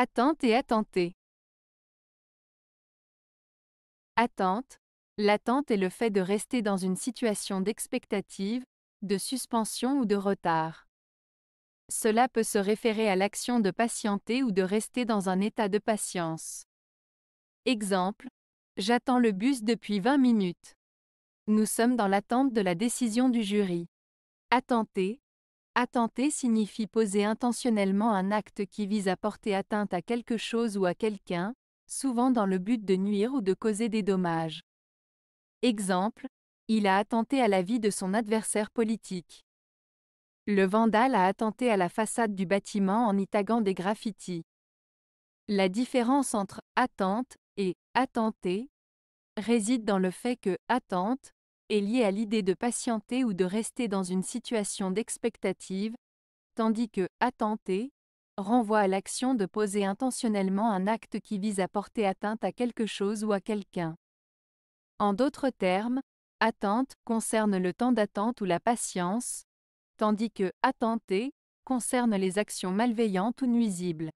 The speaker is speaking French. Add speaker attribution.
Speaker 1: Attente et attenter.
Speaker 2: Attente. L'attente est le fait de rester dans une situation d'expectative, de suspension ou de retard. Cela peut se référer à l'action de patienter ou de rester dans un état de patience. Exemple. J'attends le bus depuis 20 minutes. Nous sommes dans l'attente de la décision du jury. Attenter, Attenter signifie poser intentionnellement un acte qui vise à porter atteinte à quelque chose ou à quelqu'un, souvent dans le but de nuire ou de causer des dommages. Exemple, il a attenté à la vie de son adversaire politique. Le vandale a attenté à la façade du bâtiment en y taguant des graffitis. La différence entre attente et attenter réside dans le fait que attente est lié à l'idée de patienter ou de rester dans une situation d'expectative, tandis que attenter renvoie à l'action de poser intentionnellement un acte qui vise à porter atteinte à quelque chose ou à quelqu'un. En d'autres termes, attente concerne le temps d'attente ou la patience, tandis que attenter concerne les actions malveillantes ou
Speaker 1: nuisibles.